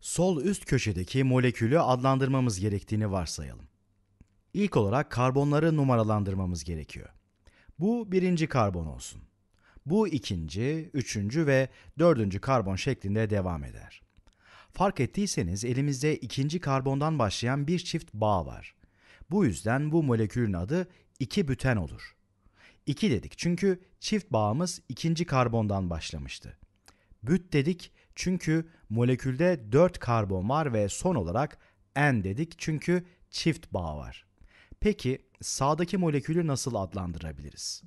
sol üst köşedeki molekülü adlandırmamız gerektiğini varsayalım. İlk olarak karbonları numaralandırmamız gerekiyor. Bu birinci karbon olsun. Bu ikinci, üçüncü ve dördüncü karbon şeklinde devam eder. Fark ettiyseniz elimizde ikinci karbondan başlayan bir çift bağ var. Bu yüzden bu molekülün adı iki büten olur. 2 dedik çünkü çift bağımız ikinci karbondan başlamıştı. Büt dedik çünkü molekülde 4 karbon var ve son olarak N dedik çünkü çift bağ var. Peki sağdaki molekülü nasıl adlandırabiliriz?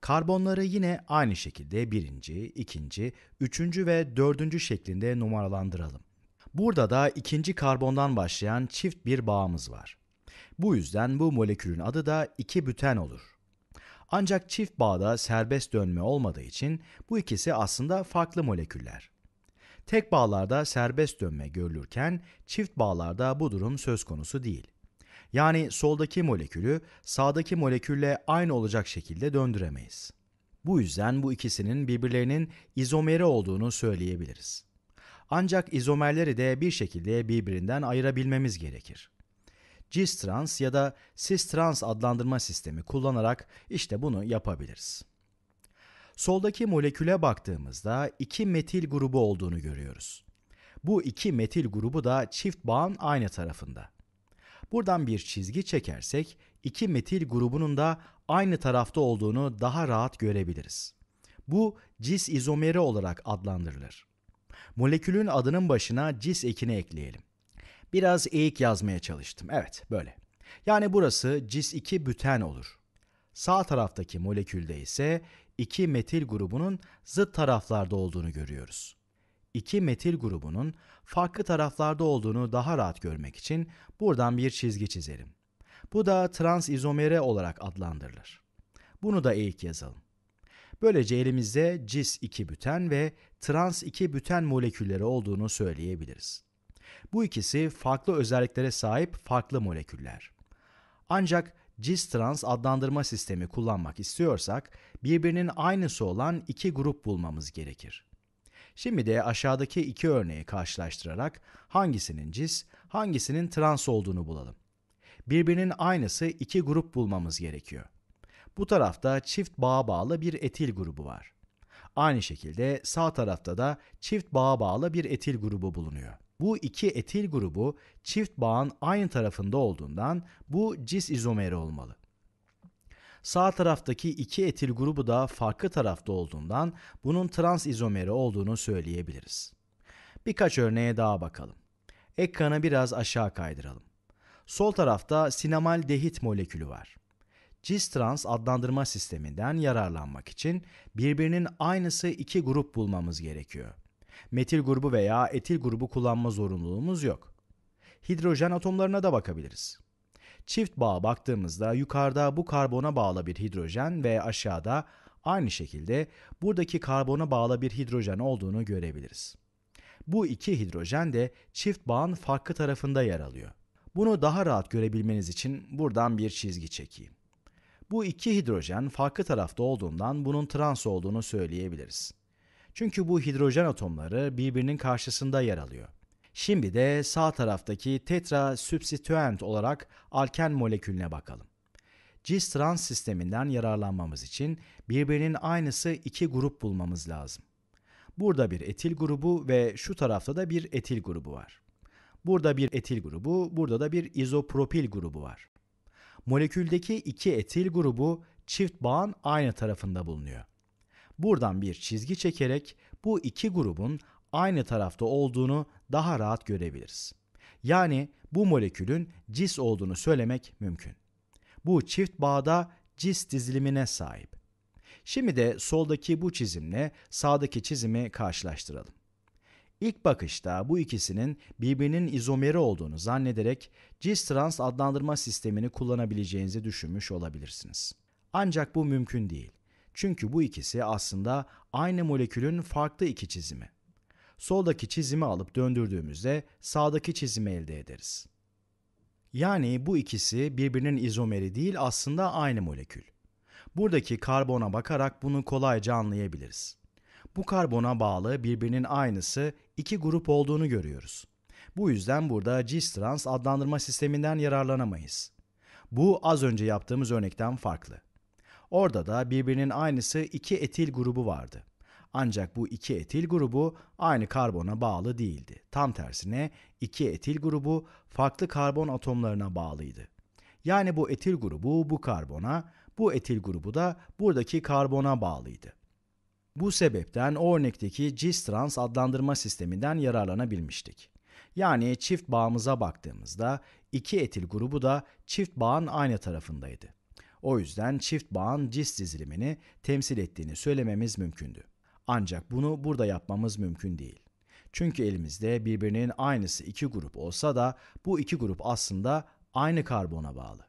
Karbonları yine aynı şekilde birinci, ikinci, üçüncü ve dördüncü şeklinde numaralandıralım. Burada da ikinci karbondan başlayan çift bir bağımız var. Bu yüzden bu molekülün adı da iki büten olur. Ancak çift bağda serbest dönme olmadığı için bu ikisi aslında farklı moleküller. Tek bağlarda serbest dönme görülürken çift bağlarda bu durum söz konusu değil. Yani soldaki molekülü sağdaki molekülle aynı olacak şekilde döndüremeyiz. Bu yüzden bu ikisinin birbirlerinin izomeri olduğunu söyleyebiliriz. Ancak izomerleri de bir şekilde birbirinden ayırabilmemiz gerekir. Cis-trans ya da cis-trans adlandırma sistemi kullanarak işte bunu yapabiliriz. Soldaki moleküle baktığımızda iki metil grubu olduğunu görüyoruz. Bu iki metil grubu da çift bağın aynı tarafında. Buradan bir çizgi çekersek iki metil grubunun da aynı tarafta olduğunu daha rahat görebiliriz. Bu cis izomeri olarak adlandırılır. Molekülün adının başına cis ekini ekleyelim. Biraz eğik yazmaya çalıştım. Evet, böyle. Yani burası cis 2 büten olur. Sağ taraftaki molekülde ise iki metil grubunun zıt taraflarda olduğunu görüyoruz. İki metil grubunun farklı taraflarda olduğunu daha rahat görmek için buradan bir çizgi çizerim. Bu da trans izomer'e olarak adlandırılır. Bunu da eğik yazalım. Böylece elimizde cis 2 büten ve trans 2 büten molekülleri olduğunu söyleyebiliriz. Bu ikisi farklı özelliklere sahip farklı moleküller. Ancak Cis-trans adlandırma sistemi kullanmak istiyorsak birbirinin aynısı olan iki grup bulmamız gerekir. Şimdi de aşağıdaki iki örneği karşılaştırarak hangisinin cis, hangisinin trans olduğunu bulalım. Birbirinin aynısı iki grup bulmamız gerekiyor. Bu tarafta çift bağa bağlı bir etil grubu var. Aynı şekilde sağ tarafta da çift bağa bağlı bir etil grubu bulunuyor. Bu iki etil grubu çift bağın aynı tarafında olduğundan bu cis izomeri olmalı. Sağ taraftaki iki etil grubu da farklı tarafta olduğundan bunun trans izomeri olduğunu söyleyebiliriz. Birkaç örneğe daha bakalım. Ekranı biraz aşağı kaydıralım. Sol tarafta sinamal dehit molekülü var. Cis-trans adlandırma sisteminden yararlanmak için birbirinin aynısı iki grup bulmamız gerekiyor metil grubu veya etil grubu kullanma zorunluluğumuz yok. Hidrojen atomlarına da bakabiliriz. Çift bağa baktığımızda yukarıda bu karbona bağlı bir hidrojen ve aşağıda aynı şekilde buradaki karbona bağlı bir hidrojen olduğunu görebiliriz. Bu iki hidrojen de çift bağın farklı tarafında yer alıyor. Bunu daha rahat görebilmeniz için buradan bir çizgi çekeyim. Bu iki hidrojen farklı tarafta olduğundan bunun trans olduğunu söyleyebiliriz. Çünkü bu hidrojen atomları birbirinin karşısında yer alıyor. Şimdi de sağ taraftaki tetra substituent olarak alken molekülüne bakalım. Cis trans sisteminden yararlanmamız için birbirinin aynısı iki grup bulmamız lazım. Burada bir etil grubu ve şu tarafta da bir etil grubu var. Burada bir etil grubu, burada da bir izopropil grubu var. Moleküldeki iki etil grubu çift bağın aynı tarafında bulunuyor. Buradan bir çizgi çekerek bu iki grubun aynı tarafta olduğunu daha rahat görebiliriz. Yani bu molekülün cis olduğunu söylemek mümkün. Bu çift bağda cis dizilimine sahip. Şimdi de soldaki bu çizimle sağdaki çizimi karşılaştıralım. İlk bakışta bu ikisinin birbirinin izomeri olduğunu zannederek cis-trans adlandırma sistemini kullanabileceğinizi düşünmüş olabilirsiniz. Ancak bu mümkün değil. Çünkü bu ikisi aslında aynı molekülün farklı iki çizimi. Soldaki çizimi alıp döndürdüğümüzde sağdaki çizimi elde ederiz. Yani bu ikisi birbirinin izomeri değil aslında aynı molekül. Buradaki karbona bakarak bunu kolayca anlayabiliriz. Bu karbona bağlı birbirinin aynısı iki grup olduğunu görüyoruz. Bu yüzden burada cis-trans adlandırma sisteminden yararlanamayız. Bu az önce yaptığımız örnekten farklı. Orada da birbirinin aynısı iki etil grubu vardı. Ancak bu iki etil grubu aynı karbona bağlı değildi. Tam tersine iki etil grubu farklı karbon atomlarına bağlıydı. Yani bu etil grubu bu karbona, bu etil grubu da buradaki karbona bağlıydı. Bu sebepten o örnekteki cis-trans adlandırma sisteminden yararlanabilmiştik. Yani çift bağımıza baktığımızda iki etil grubu da çift bağın aynı tarafındaydı. O yüzden çift bağın cis dizilimini temsil ettiğini söylememiz mümkündü. Ancak bunu burada yapmamız mümkün değil. Çünkü elimizde birbirinin aynısı iki grup olsa da bu iki grup aslında aynı karbona bağlı.